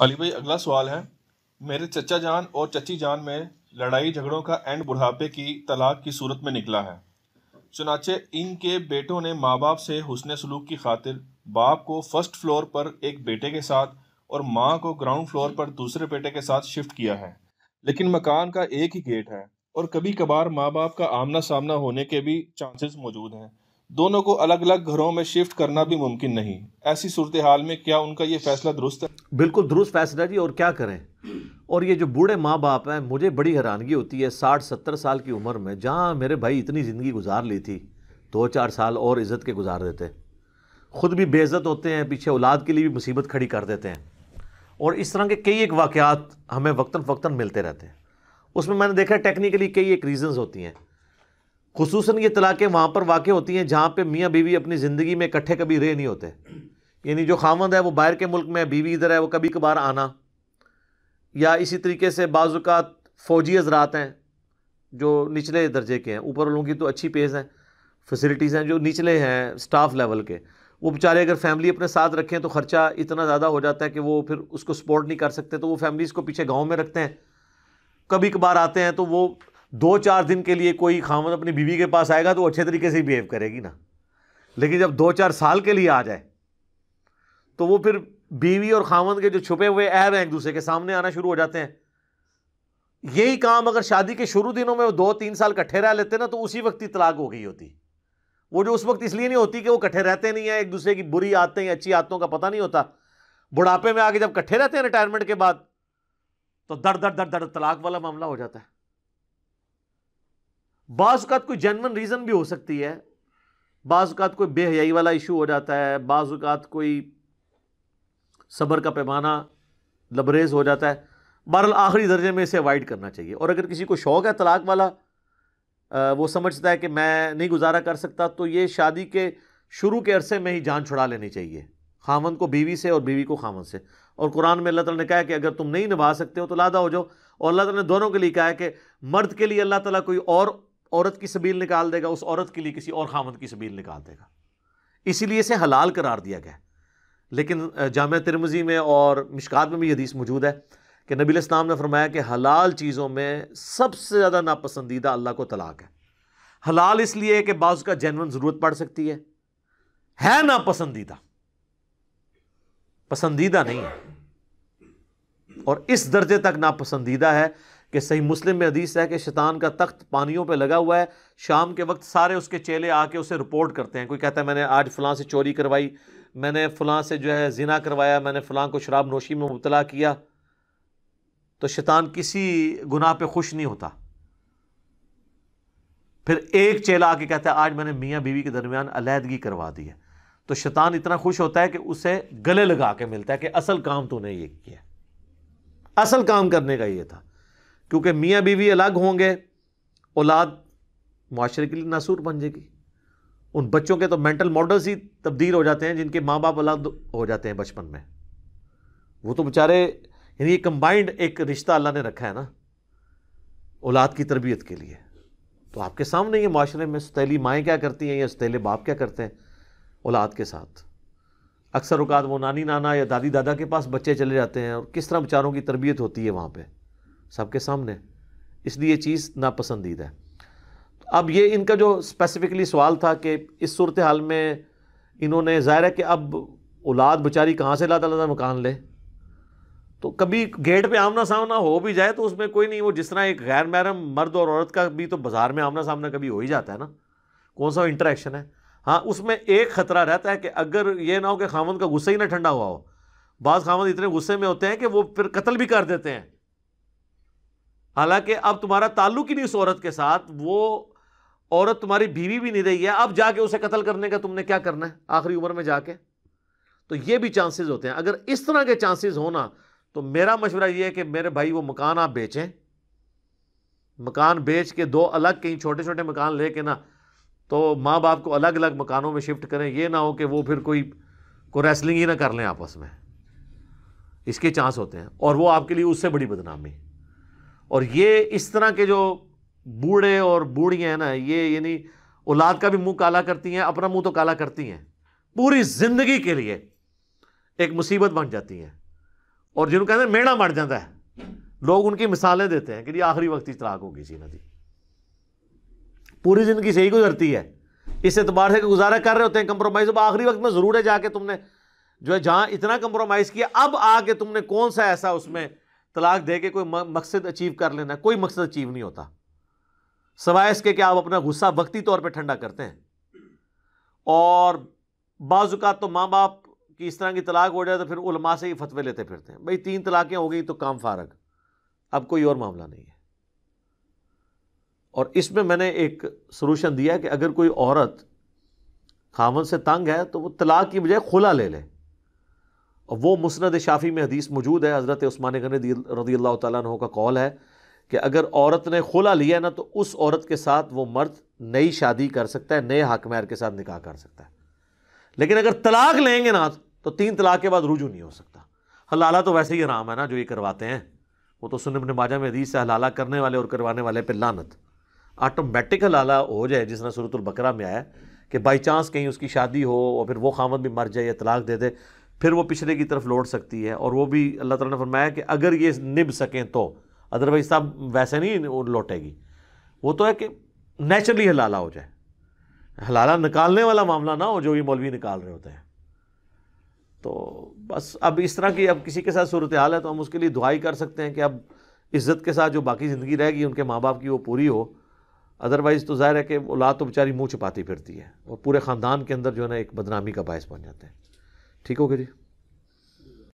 अली भाई अगला सवाल है मेरे चचा जान और चची जान में लड़ाई झगड़ों का एंड बुढ़ापे की तलाक की सूरत में निकला है चुनाचे इनके बेटों ने माँ बाप से हुसन सलूक की खातिर बाप को फर्स्ट फ्लोर पर एक बेटे के साथ और माँ को ग्राउंड फ्लोर पर दूसरे बेटे के साथ शिफ्ट किया है लेकिन मकान का एक ही गेट है और कभी कभार माँ बाप का आमना सामना होने के भी चांसेस मौजूद हैं दोनों को अलग अलग घरों में शिफ्ट करना भी मुमकिन नहीं ऐसी सूरत हाल में क्या उनका ये फैसला दुरुस्त है बिल्कुल दुरुस्त फैसला जी और क्या करें और ये जो बूढ़े माँ बाप हैं मुझे बड़ी हैरानगी होती है साठ सत्तर साल की उम्र में जहाँ मेरे भाई इतनी ज़िंदगी गुजार ली थी दो चार साल और इज़्ज़त के गुजार देते खुद भी बेज़त होते हैं पीछे औलाद के लिए भी मुसीबत खड़ी कर देते हैं और इस तरह के कई एक वाक़ हमें वक्ता फ़क्ता मिलते रहते हैं उसमें मैंने देखा टेक्निकली कई एक रीज़न्स होती हैं खसूस ये तलाक़ें वहाँ पर वाक़ होती हैं जहाँ पर मियाँ बीवी अपनी ज़िंदगी में इकट्ठे कभी रे नहीं होते यानी जो खामद है वो बाहर के मुल्क में बीवी इधर है वो कभी कभार आना या इसी तरीके से बाज़ात फ़ौजी हजरात हैं जो निचले दर्जे के हैं ऊपर वालों की तो अच्छी पेज हैं फैसिलिटीज़ हैं जो निचले हैं स्टाफ लेवल के वो बेचारे अगर फैमिली अपने साथ रखें तो ख़र्चा इतना ज़्यादा हो जाता है कि वो फिर उसको सपोर्ट नहीं कर सकते तो वो फैमिलीज़ को पीछे गाँव में रखते हैं कभी कभार आते हैं तो वो दो चार दिन के लिए कोई खामद अपनी बीवी के पास आएगा तो वो अच्छे तरीके से बिहेव करेगी ना लेकिन जब दो चार साल के लिए आ जाए तो वो फिर बीवी और खामद के जो छुपे हुए अहब हैं एक दूसरे के सामने आना शुरू हो जाते हैं यही काम अगर शादी के शुरू दिनों में वो दो तीन साल इकट्ठे रह लेते ना तो उसी वक्त ही तलाक हो गई होती वो जो उस वक्त इसलिए नहीं होती कि वो इकट्ठे रहते नहीं हैं एक दूसरे की बुरी आदतें या अच्छी आदतों का पता नहीं होता बुढ़ापे में आके जब इकट्ठे रहते हैं रिटायरमेंट के बाद तो दर दर दर दर तलाक वाला मामला हो जाता है बाज़ात कोई जेनवन रीज़न भी हो सकती है बाज़ात कोई बेहयाई वाला इशू हो जाता है बाज़ात कोई सब्र का पैमाना लबरेज हो जाता है बहरल आखिरी दर्जे में इसे अवॉइड करना चाहिए और अगर किसी को शौक़ है तलाक वाला वो समझता है कि मैं नहीं गुजारा कर सकता तो ये शादी के शुरू के अरसे में ही जान छुड़ा लेनी चाहिए खामन को बीवी से और बीवी को खामन से और कुरान में अल्लाह ताला ने कहा कि अगर तुम नहीं निभा सकते हो तो लादा हो जाओ और अल्लाह ताला ने दोनों के लिए कहा है कि मर्द के लिए अल्लाह ताला कोई और औरत की सबील निकाल देगा उस औरत के लिए किसी और खामद की सबील निकाल देगा इसीलिए इसे हलाल करार दिया गया लेकिन जाम तिरमजी में और मिशकात में भी हदीस मौजूद है कि नबी इस्लाम ने फरमाया कि हलाल चीज़ों में सबसे ज़्यादा नापसंदीदा अल्लाह को तलाक है हलाल इसलिए कि बाज़ का जैनवन ज़रूरत पड़ सकती है है नापसंदीदा पसंदीदा नहीं है और इस दर्जे तक नापसंदीदा है कि सही मुस्लिम में हदीस है कि शैतान का तख्त पानियों पे लगा हुआ है शाम के वक्त सारे उसके चेले आके उसे रिपोर्ट करते हैं कोई कहता है मैंने आज फलां से चोरी करवाई मैंने फलां से जो है जिना करवाया मैंने फलां को शराब नोशी में मुबतला किया तो शैतान किसी गुनाह पे खुश नहीं होता फिर एक चेला आके कहता है आज मैंने मियाँ बीवी के दरमियान अलीहदगी करवा दी है तो शैतान इतना खुश होता है कि उसे गले लगा के मिलता है कि असल काम तूने ये किया असल काम करने का ये था क्योंकि मियाँ बीवी अलग होंगे औलाद माशरे के लिए नासूर बन जाएगी उन बच्चों के तो मेंटल मॉडल्स ही तब्दील हो जाते हैं जिनके माँ बाप अलग हो जाते हैं बचपन में वो तो बेचारे यानी ये कंबाइंड एक रिश्ता अल्लाह ने रखा है ना औलाद की तरबियत के लिए तो आपके सामने ये माशरे में सतीली माएँ क्या करती हैं या सतीले बाप क्या करते हैं औलाद के साथ अक्सर अवकात वो नानी नाना या दादी दादा के पास बच्चे चले जाते हैं और किस तरह बेचारों की तरबियत होती है वहाँ पर सबके सामने इसलिए चीज़ नापसंदीदा है अब ये इनका जो स्पेसिफिकली सवाल था कि इस सूरत हाल में इन्होंने ज़ाहिर है कि अब औलाद बेचारी कहाँ से लाता लाता मकान ले तो कभी गेट पे आमना सामना हो भी जाए तो उसमें कोई नहीं वो जिस तरह एक गैर महरम मर्द और औरत का भी तो बाज़ार में आमना सामना कभी हो ही जाता है ना कौन सा इंटरेक्शन है हाँ उसमें एक ख़तरा रहता है कि अगर ये ना हो कि खामन का गुस्सा ही ना ठंडा हुआ हो बाज़ खामन इतने गुस्से में होते हैं कि वो फिर कत्ल भी कर देते हैं हालांकि अब तुम्हारा ताल्लुक ही नहीं उस औरत के साथ वो औरत तुम्हारी बीवी भी नहीं रही है अब जाके उसे कत्ल करने का तुमने क्या करना है आखिरी उम्र में जाके तो ये भी चांसेस होते हैं अगर इस तरह के चांसेस होना तो मेरा मशवरा ये है कि मेरे भाई वो मकान आप बेचें मकान बेच के दो अलग कहीं छोटे छोटे मकान लेके ना तो माँ बाप को अलग अलग मकानों में शिफ्ट करें ये ना हो कि वो फिर कोई को रेसलिंग ही ना कर लें आपस में इसके चांस होते हैं और वो आपके लिए उससे बड़ी बदनामी और ये इस तरह के जो बूढ़े और बूढ़ियाँ हैं ना ये यानी औलाद का भी मुंह काला करती हैं अपना मुंह तो काला करती हैं पूरी जिंदगी के लिए एक मुसीबत बन जाती हैं और जिनको कहते हैं मेड़ा मर जाता है लोग उनकी मिसालें देते हैं कि जी आखिरी वक्त ही तलाक होगी जी नदी पूरी जिंदगी सही गुजरती है इस एतबार से गुजारा कर रहे होते हैं कंप्रोमाइज अब आखिरी वक्त में ज़रूर है जाके तुमने जो है जहां इतना कंप्रोमाइज़ किया अब आके तुमने कौन सा ऐसा उसमें तलाक दे के कोई मकसद अचीव कर लेना कोई मकसद अचीव नहीं होता सवाए इसके कि आप अपना गुस्सा वक्ती तौर पर ठंडा करते हैं और बाज़ात तो माँ बाप की इस तरह की तलाक हो जाए तो फिर उलमा से ही फतवे लेते फिरते हैं भाई तीन तलाक़ें हो गई तो काम फारग अब कोई और मामला नहीं है और इसमें मैंने एक सोलूशन दिया कि अगर कोई औरत खामन से तंग है तो वो तलाक की बजाय खुला ले लें वो मुस्ंद शाफ़ी में हदीस मौजूद है हज़रत उस्मान गनी रदी अल्लाह तु का कौल है कि अगर औरत ने खोला लिया ना तो उस औरत के साथ वो मर्द नई शादी कर सकता है नए हाकमैर के साथ निकाह कर सकता है लेकिन अगर तलाक लेंगे ना तो तीन तलाक के बाद रुजू नहीं हो सकता हलाला तो वैसे ही आराम है ना जो ये करवाते हैं वो तो सुन नमाजा में हदीस से हलाला करने वाले और करवाने वाले पे लानत आटोमेटिक हलाला हो जाए जिस तरह बकरा में आया कि बाई चांस कहीं उसकी शादी हो और फिर वो खामद भी मर जाए या तलाक दे दे फिर वो पिछड़े की तरफ लौट सकती है और वो भी अल्लाह ताला ने फरमाया कि अगर ये निभ सकें तो अदरवाइज साहब वैसे नहीं लौटेगी वो तो है कि नेचुरली हलाला हो जाए हलाला निकालने वाला मामला ना हो जो ये मौलवी निकाल रहे होते हैं तो बस अब इस तरह की अब किसी के साथ सूरत हाल है तो हम उसके लिए दुआई कर सकते हैं कि अब इज़्ज़त के साथ जो बाकी ज़िंदगी रहेगी उनके माँ बाप की वो पूरी हो अदरवाइज़ तो ज़ाहिर है कि औलाद तो बेचारी मुँह छुपाती फिरती है और पूरे ख़ानदान के अंदर जो है ना एक बदनामी का बायस बन जाते हैं ठीक ओके जी